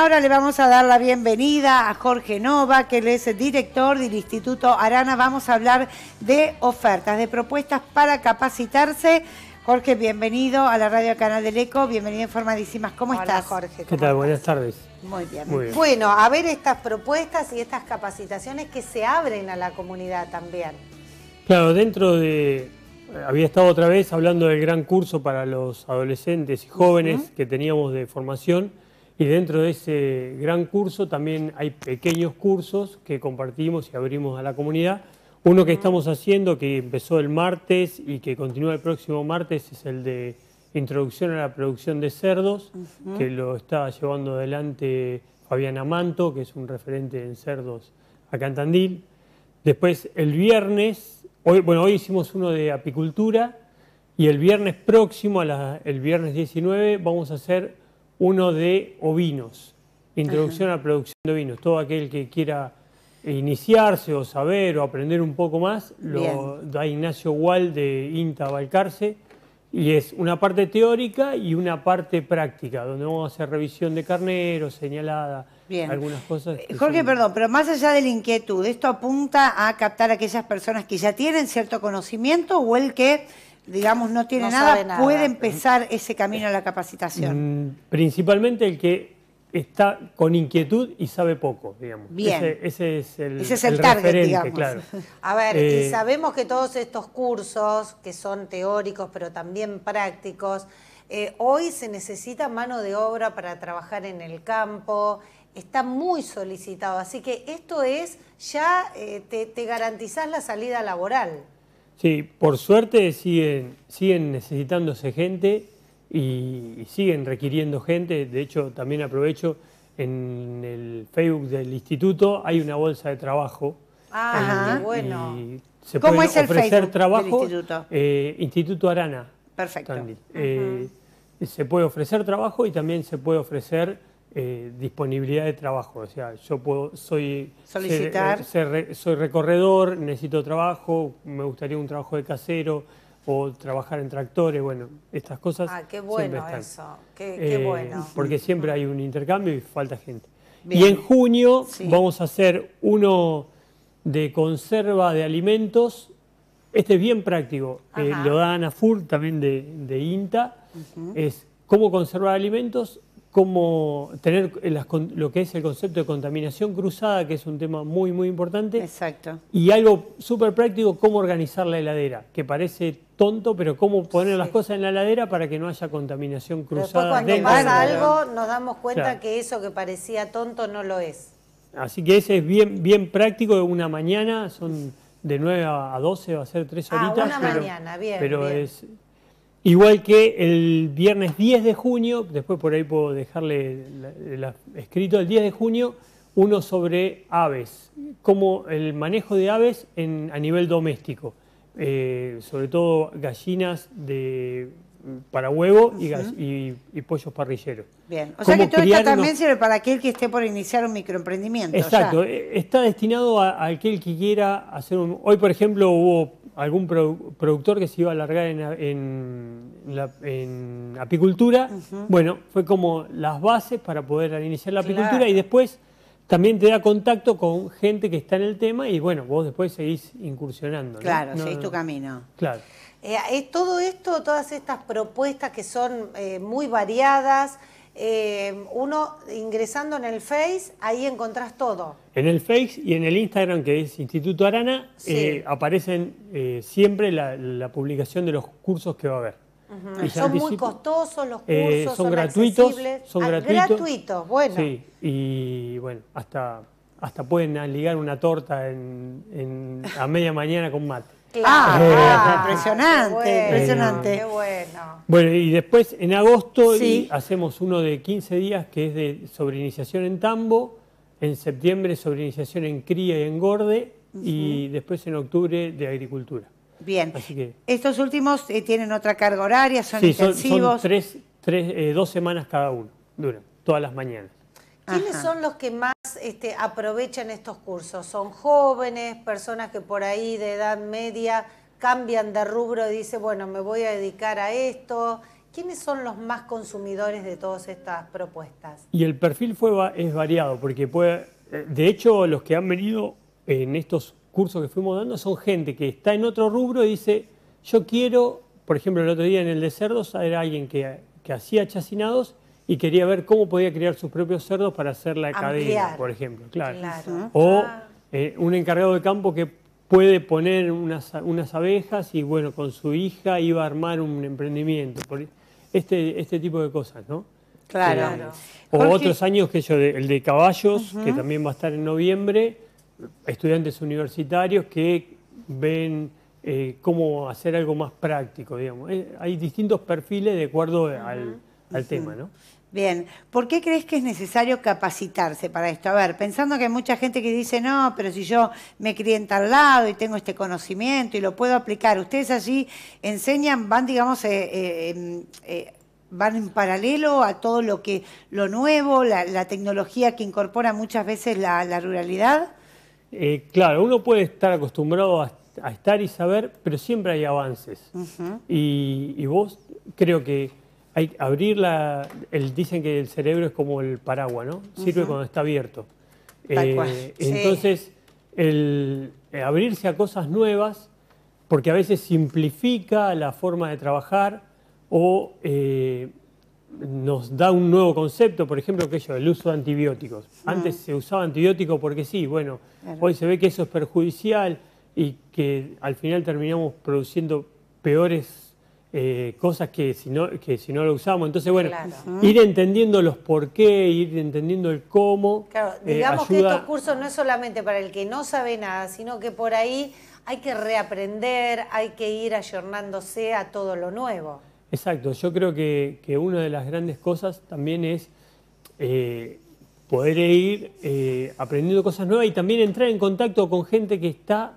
Ahora le vamos a dar la bienvenida a Jorge Nova, que él es el director del Instituto Arana. Vamos a hablar de ofertas, de propuestas para capacitarse. Jorge, bienvenido a la Radio Canal del Eco, bienvenido Informadísimas. ¿Cómo estás? Jorge. ¿Qué tal? Buenas tardes. Muy bien. Bueno, a ver estas propuestas y estas capacitaciones que se abren a la comunidad también. Claro, dentro de... Había estado otra vez hablando del gran curso para los adolescentes y jóvenes que teníamos de formación y dentro de ese gran curso también hay pequeños cursos que compartimos y abrimos a la comunidad. Uno que estamos haciendo, que empezó el martes y que continúa el próximo martes, es el de Introducción a la Producción de Cerdos, que lo está llevando adelante Fabián Amanto, que es un referente en cerdos acá en Después el viernes, hoy, bueno, hoy hicimos uno de apicultura y el viernes próximo, el viernes 19, vamos a hacer uno de ovinos, introducción a la producción de ovinos. Todo aquel que quiera iniciarse o saber o aprender un poco más, lo da Ignacio Gual de INTA Valcarce, Y es una parte teórica y una parte práctica, donde vamos a hacer revisión de carneros, señalada, algunas cosas. Jorge, perdón, pero más allá de la inquietud, ¿esto apunta a captar a aquellas personas que ya tienen cierto conocimiento o el que digamos, no tiene nada, puede empezar ese camino a la capacitación? Mm, principalmente el que está con inquietud y sabe poco, digamos. Ese, es el, ese es el, target, digamos. A ver, y eh, sabemos que todos estos cursos, que son teóricos pero también prácticos, eh, hoy se necesita mano de obra para trabajar en el campo, está muy solicitado, así que esto es, ya eh, te, te garantizás la salida laboral. Sí, por suerte siguen, siguen necesitándose gente y, siguen requiriendo gente. De hecho, también aprovecho, en el Facebook del instituto hay una bolsa de trabajo. Ah, eh, bueno. ¿Cómo es el ofrecer Facebook trabajo. instituto? Eh, instituto Arana. Perfecto. Eh, se puede ofrecer trabajo y también se puede ofrecer eh, disponibilidad de trabajo. O sea, yo puedo, soy, Solicitar. Eh, soy recorredor, necesito trabajo, me gustaría un trabajo de casero o trabajar en tractores, bueno, estas cosas. Ah, qué bueno eso, qué, eh, bueno. Porque siempre hay un intercambio y falta gente. Y en junio vamos a hacer uno de conserva de alimentos. Este es bien práctico, lo da Ana Fur, también de, INTA. Es cómo conservar alimentos cómo tener lo que es el concepto de contaminación cruzada, que es un tema muy, muy importante. Exacto. Y algo súper práctico, cómo organizar la heladera, que parece tonto, pero cómo poner las cosas en la heladera para que no haya contaminación cruzada. después cuando pasa algo, nos damos cuenta que eso que parecía tonto no lo es. Así que ese es bien, bien práctico, una mañana, son de 9 a 12, va a ser 3 ah, horitas. una mañana, bien. es Igual que el viernes 10 de junio, después por ahí puedo dejarle escrito, el 10 de junio, uno sobre aves, como el manejo de aves en, a nivel doméstico, eh, sobre todo gallinas de para huevo y, gas, y, pollos parrilleros. Bien, o sea que todo esto también sirve para aquel que esté por iniciar un microemprendimiento. Exacto, e, está destinado a, aquel que quiera hacer un... Hoy, por ejemplo, hubo algún productor que se iba a alargar en, apicultura. Bueno, fue como las bases para poder iniciar la apicultura y después también te da contacto con gente que está en el tema y bueno, vos después seguís incursionando. Claro, seguís tu camino. Claro. Eh, todo esto, todas estas propuestas que son eh, muy variadas, eh, uno ingresando en el Face, ahí encontrás todo. En el Face y en el Instagram, que es Instituto Arana, aparecen siempre la, publicación de los cursos que va a haber. son muy costosos los cursos, son, son, gratuitos, son ah, gratuitos, bueno. Sí, y bueno, hasta, hasta pueden ligar una torta en, a media mañana con mate. Eh, ah, impresionante, impresionante. Qué bueno. Bueno, y después en agosto hacemos uno de 15 días que es de sobre en tambo, en septiembre sobre en cría y engorde, y después en octubre de agricultura. Bien. Estos últimos eh, tienen otra carga horaria, son intensivos. Son, tres, tres eh, dos semanas cada uno, duran, todas las mañanas. ¿Quiénes son los que más este, aprovechan estos cursos? ¿Son jóvenes, personas que por ahí de edad media cambian de rubro y dicen, bueno, me voy a dedicar a esto? ¿Quiénes son los más consumidores de todas estas propuestas? Y el perfil fue, es variado, porque puede, eh, de hecho los que han venido en estos cursos que fuimos dando son gente que está en otro rubro y dice, yo quiero, por ejemplo, el otro día en el de cerdos era alguien que, que hacía chacinados y quería ver cómo podía criar sus propios cerdos para hacer la cadena, por ejemplo. Claro. O ah. eh, un encargado de campo que puede poner unas, abejas y bueno, con su hija iba a armar un emprendimiento. Este, este tipo de cosas, ¿no? Claro. o otros años que yo, el de caballos, que también va a estar en noviembre, estudiantes universitarios que ven eh, cómo hacer algo más práctico, digamos. Eh, hay distintos perfiles de acuerdo al, tema, ¿no? Bien, ¿por qué crees que es necesario capacitarse para esto? A ver, pensando que hay mucha gente que dice, no, pero si yo me crié en tal lado y tengo este conocimiento y lo puedo aplicar, ¿ustedes allí enseñan, van, digamos, eh, eh, em, eh, van en paralelo a todo lo que lo nuevo, la, tecnología que incorpora muchas veces la, ruralidad? claro, uno puede estar acostumbrado a, estar y saber, pero siempre hay avances. y vos creo que hay abrir dicen que el cerebro es como el paraguas, ¿no? Sirve cuando está abierto. Eh, entonces, el eh, abrirse a cosas nuevas, porque a veces simplifica la forma de trabajar o eh, nos da un nuevo concepto, por ejemplo, yo, el uso de antibióticos. Ah. Antes se usaba antibiótico porque sí, bueno, hoy se ve que eso es perjudicial y que al final terminamos produciendo peores eh, cosas que si, no, si no lo usamos. Entonces, bueno, ir entendiendo los por qué, ir entendiendo el cómo. Claro, eh, digamos que estos cursos no es solamente para el que no sabe nada, sino que por ahí hay que reaprender, hay que ir ayornándose a todo lo nuevo. Exacto, yo creo que, una de las grandes cosas también es eh, poder ir aprendiendo cosas nuevas y también entrar en contacto con gente que está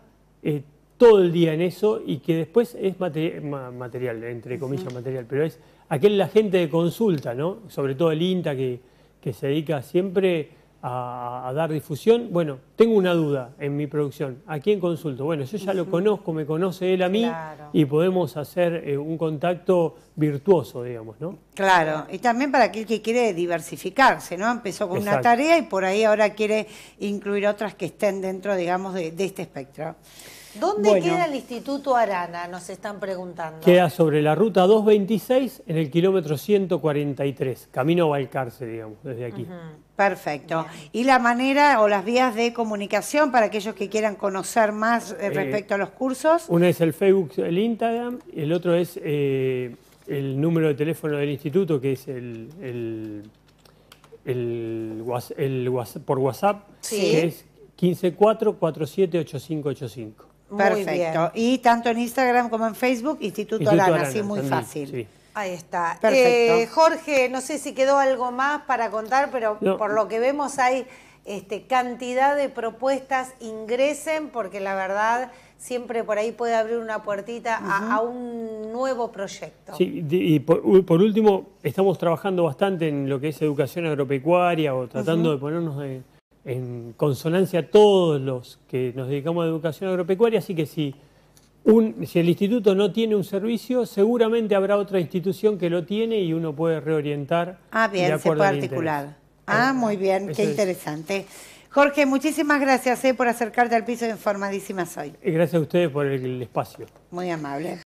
todo el día en eso y que después es material, entre comillas material, pero es aquel la gente de consulta, ¿no? Sobre todo el INTA que, que se dedica siempre a, dar difusión. Bueno, tengo una duda en mi producción. ¿A quién consulto? Bueno, yo ya lo conozco, me conoce él a mí y podemos hacer eh, un contacto virtuoso, digamos, ¿no? Claro, y también para aquel que quiere diversificarse, ¿no? Empezó con una tarea y por ahí ahora quiere incluir otras que estén dentro, digamos, de este espectro. ¿Dónde queda el Instituto Arana? Nos están preguntando. Queda sobre la ruta 226 en el kilómetro 143, camino a Valcarce, digamos, desde aquí. Perfecto. ¿Y la manera o las vías de comunicación para aquellos que quieran conocer más eh, eh, respecto a los cursos? Una es el Facebook, el Instagram, y el otro es eh, el número de teléfono del instituto, que es el, el, por WhatsApp, que es 154478585. Perfecto. Y tanto en Instagram como en Facebook, Instituto, Lana, así muy fácil. Ahí está. Eh, Jorge, no sé si quedó algo más para contar, pero por lo que vemos hay este, cantidad de propuestas. Ingresen porque la verdad siempre por ahí puede abrir una puertita a, un nuevo proyecto. Sí, y por, último, estamos trabajando bastante en lo que es educación agropecuaria o tratando de ponernos de en consonancia a todos los que nos dedicamos a educación agropecuaria, así que si, un, si el instituto no tiene un servicio, seguramente habrá otra institución que lo tiene y uno puede reorientar. Ah, bien, se puede articular. Ah, muy bien, qué interesante. Jorge, muchísimas gracias eh, por acercarte al piso de Informadísimas hoy. Gracias a ustedes por el espacio. Muy amable.